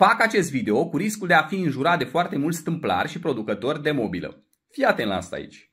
Fac acest video cu riscul de a fi înjurat de foarte mulți stâmplari și producători de mobilă. Fii atent la asta aici.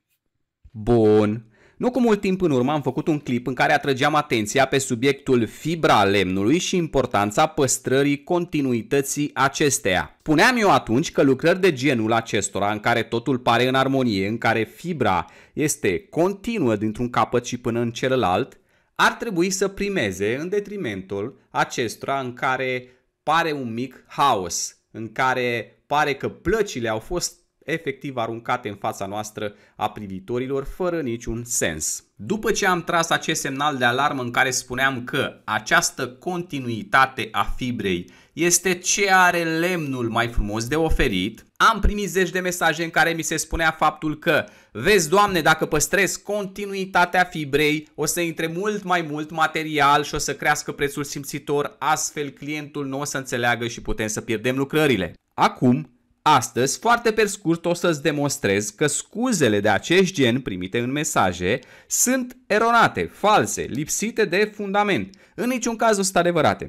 Bun. Nu cu mult timp în urmă am făcut un clip în care atrăgeam atenția pe subiectul fibra lemnului și importanța păstrării continuității acesteia. Puneam eu atunci că lucrări de genul acestora, în care totul pare în armonie, în care fibra este continuă dintr-un capăt și până în celălalt, ar trebui să primeze în detrimentul acestora în care pare un mic haos în care pare că plăcile au fost efectiv aruncate în fața noastră a privitorilor fără niciun sens. După ce am tras acest semnal de alarmă în care spuneam că această continuitate a fibrei este ce are lemnul mai frumos de oferit, am primit zeci de mesaje în care mi se spunea faptul că, vezi Doamne, dacă păstrez continuitatea fibrei, o să intre mult mai mult material și o să crească prețul simțitor, astfel clientul nu o să înțeleagă și putem să pierdem lucrările. Acum, Astăzi, foarte pe scurt, o să-ți demonstrez că scuzele de acest gen primite în mesaje sunt eronate, false, lipsite de fundament, în niciun caz nu sunt adevărate.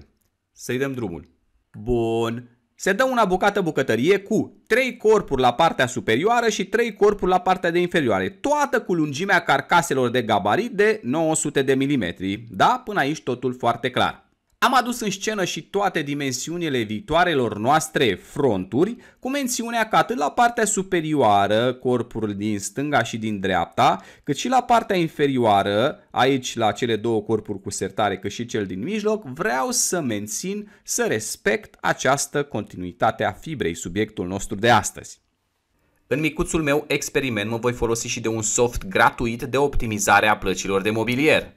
Să-i dăm drumul. Bun, se dă una bucată bucătărie cu 3 corpuri la partea superioară și 3 corpuri la partea de inferioare, toată cu lungimea carcaselor de gabarit de 900 de mm. Da, până aici totul foarte clar. Am adus în scenă și toate dimensiunile viitoarelor noastre fronturi, cu mențiunea că atât la partea superioară, corpul din stânga și din dreapta, cât și la partea inferioară, aici la cele două corpuri cu sertare, cât și cel din mijloc, vreau să mențin, să respect această continuitate a fibrei, subiectul nostru de astăzi. În micuțul meu experiment mă voi folosi și de un soft gratuit de optimizare a plăcilor de mobilier.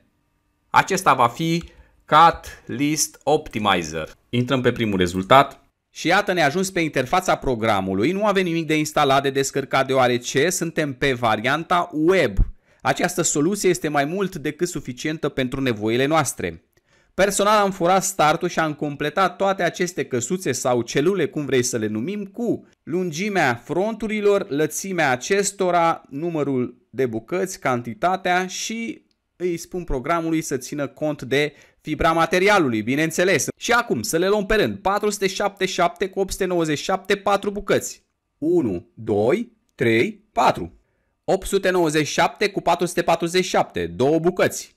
Acesta va fi Cut List Optimizer. Intrăm pe primul rezultat. Și iată ne ajuns pe interfața programului, nu avem nimic de instalat, de descărcat, deoarece suntem pe varianta web. Această soluție este mai mult decât suficientă pentru nevoile noastre. Personal am furat startul și am completat toate aceste căsuțe sau celule, cum vrei să le numim, cu lungimea fronturilor, lățimea acestora, numărul de bucăți, cantitatea și îi spun programului să țină cont de fibra materialului, bineînțeles. Și acum să le luăm pe rând. 477 cu 897, 4 bucăți. 1, 2, 3, 4. 897 cu 447, 2 bucăți.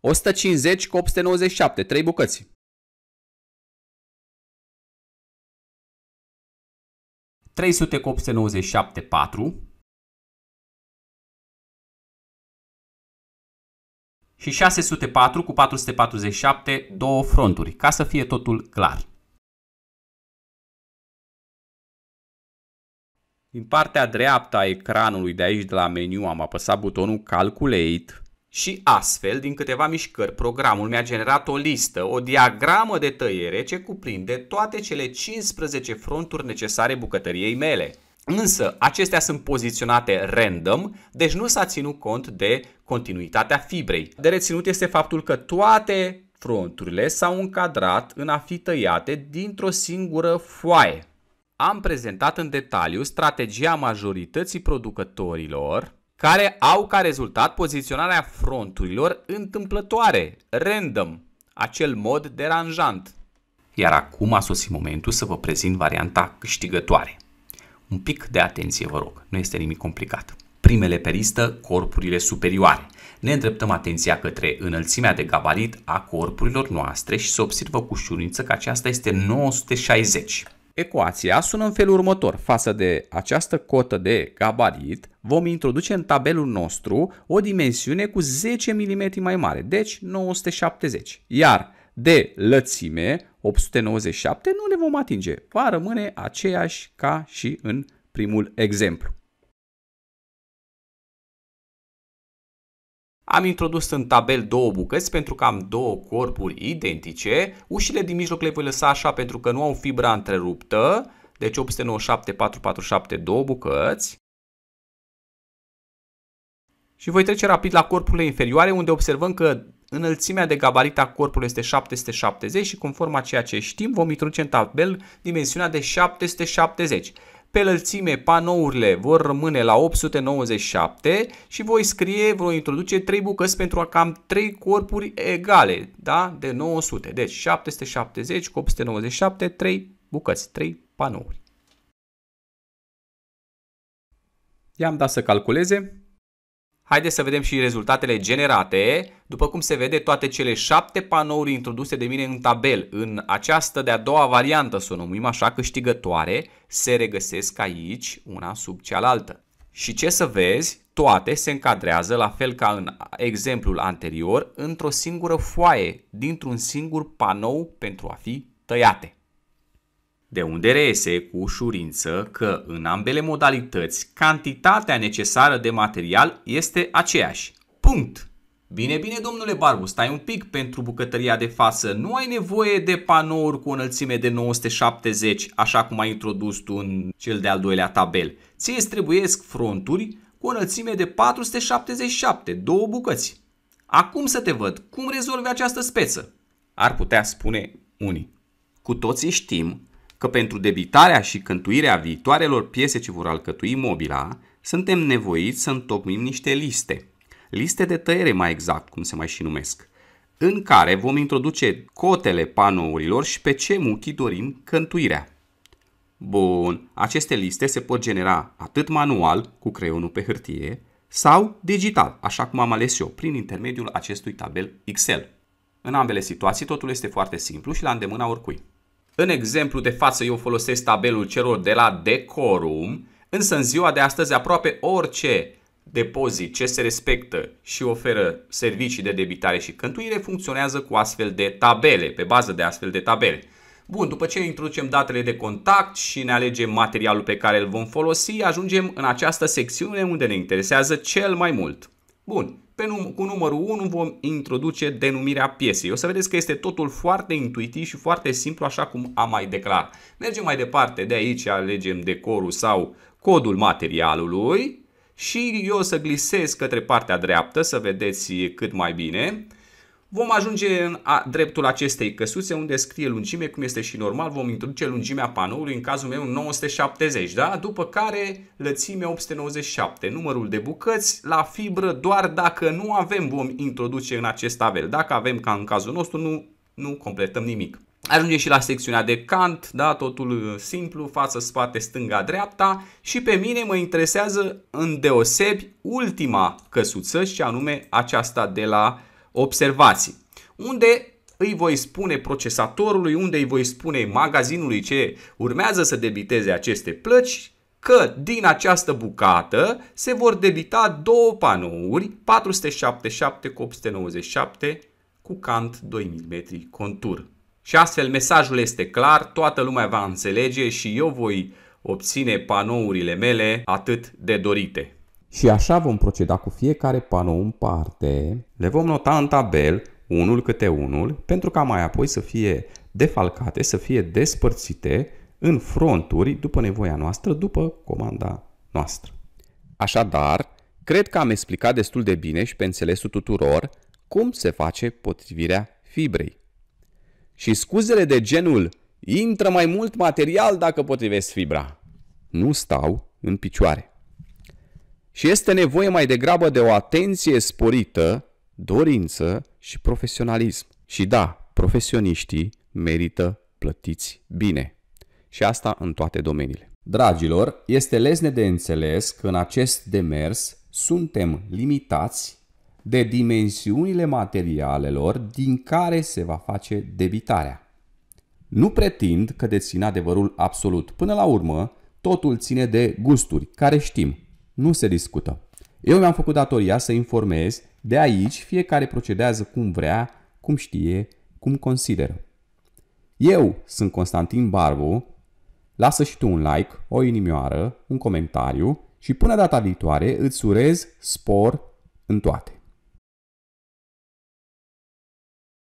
150 cu 897, 3 bucăți. 300 cu 897, 4. și 604 cu 447 două fronturi, ca să fie totul clar. Din partea dreaptă a ecranului de aici de la meniu am apăsat butonul Calculate și astfel, din câteva mișcări, programul mi-a generat o listă, o diagramă de tăiere ce cuprinde toate cele 15 fronturi necesare bucătăriei mele. Însă, acestea sunt poziționate random, deci nu s-a ținut cont de continuitatea fibrei. De reținut este faptul că toate fronturile s-au încadrat în a fi tăiate dintr-o singură foaie. Am prezentat în detaliu strategia majorității producătorilor care au ca rezultat poziționarea fronturilor întâmplătoare, random, acel mod deranjant. Iar acum a sosit momentul să vă prezint varianta câștigătoare. Un pic de atenție, vă rog, nu este nimic complicat. Primele pe listă, corpurile superioare. Ne îndreptăm atenția către înălțimea de gabarit a corpurilor noastre și se observă cu ușurință că aceasta este 960. Ecuația sună în felul următor. Față de această cotă de gabarit, vom introduce în tabelul nostru o dimensiune cu 10 mm mai mare, deci 970. Iar de lățime, 897, nu le vom atinge. Va rămâne aceeași ca și în primul exemplu. Am introdus în tabel două bucăți pentru că am două corpuri identice. Ușile din mijloc le voi lăsa așa pentru că nu au fibra întreruptă. Deci 897, 447, două bucăți. Și voi trece rapid la corpurile inferioare unde observăm că Înălțimea de gabarit a corpului este 770 și conform a ceea ce știm vom introduce în tabel dimensiunea de 770. Pe lălțime, panourile vor rămâne la 897 și voi scrie, voi introduce 3 bucăți pentru a cam 3 corpuri egale, da? De 900. Deci 770 cu 897, 3 bucăți, 3 panouri. I-am dat să calculeze Haideți să vedem și rezultatele generate. După cum se vede, toate cele șapte panouri introduse de mine în tabel, în această de-a doua variantă, să o numim așa, câștigătoare, se regăsesc aici, una sub cealaltă. Și ce să vezi, toate se încadrează, la fel ca în exemplul anterior, într-o singură foaie, dintr-un singur panou pentru a fi tăiate de unde reiese cu ușurință că în ambele modalități cantitatea necesară de material este aceeași. Punct! Bine, bine, domnule Barbu, stai un pic pentru bucătăria de față. Nu ai nevoie de panouri cu înălțime de 970, așa cum ai introdus tu în cel de-al doilea tabel. Ție îți trebuiesc fronturi cu înălțime de 477, două bucăți. Acum să te văd, cum rezolvi această speță? Ar putea spune unii. Cu toții știm că pentru debitarea și cântuirea viitoarelor piese ce vor alcătui mobila, suntem nevoiți să întocmim niște liste. Liste de tăiere mai exact, cum se mai și numesc în care vom introduce cotele panourilor și pe ce muchi dorim cântuirea. Bun, aceste liste se pot genera atât manual, cu creionul pe hârtie, sau digital, așa cum am ales eu, prin intermediul acestui tabel Excel. În ambele situații totul este foarte simplu și la îndemâna oricui. În exemplu de față eu folosesc tabelul celor de la Decorum, însă în ziua de astăzi aproape orice depozit ce se respectă și oferă servicii de debitare și cântuire funcționează cu astfel de tabele, pe bază de astfel de tabele. Bun, după ce introducem datele de contact și ne alegem materialul pe care îl vom folosi, ajungem în această secțiune unde ne interesează cel mai mult. Bun, pe num- cu numărul 1 vom introduce denumirea piesei. O să vedeți că este totul foarte intuitiv și foarte simplu, așa cum am mai declarat. Mergem mai departe, de aici alegem decorul sau codul materialului și eu o să glisez către partea dreaptă să vedeți cât mai bine. Vom ajunge în a, dreptul acestei căsuțe unde scrie lungime, cum este și normal, vom introduce lungimea panoului, în cazul meu 970, da? după care lățime 897, numărul de bucăți la fibră doar dacă nu avem vom introduce în acest tabel. Dacă avem ca în cazul nostru, nu, nu completăm nimic. Ajungem și la secțiunea de cant, da, totul uh, simplu, față, spate, stânga, dreapta și pe mine mă interesează îndeosebi ultima căsuță și anume aceasta de la observații, unde îi voi spune procesatorului, unde îi voi spune magazinului ce urmează să debiteze aceste plăci, că din această bucată se vor debita două panouri, 477 cu 897 cu cant 2 mm contur. Și astfel mesajul este clar, toată lumea va înțelege și eu voi obține panourile mele atât de dorite. Și așa vom proceda cu fiecare panou în parte. Le vom nota în tabel, unul câte unul, pentru ca mai apoi să fie defalcate, să fie despărțite în fronturi după nevoia noastră, după comanda noastră. Așadar, cred că am explicat destul de bine și pe înțelesul tuturor cum se face potrivirea fibrei. Și scuzele de genul intră mai mult material dacă potrivesc fibra nu stau în picioare și este nevoie mai degrabă de o atenție sporită, dorință și profesionalism. Și da, profesioniștii merită plătiți bine. Și asta în toate domeniile. Dragilor, este lesne de înțeles că în acest demers suntem limitați de dimensiunile materialelor din care se va face debitarea. Nu pretind că dețin adevărul absolut. Până la urmă, totul ține de gusturi, care știm, nu se discută. Eu mi-am făcut datoria să informez, de aici fiecare procedează cum vrea, cum știe, cum consideră. Eu sunt Constantin Barbu, lasă și tu un like, o inimioară, un comentariu și până data viitoare îți urez spor în toate.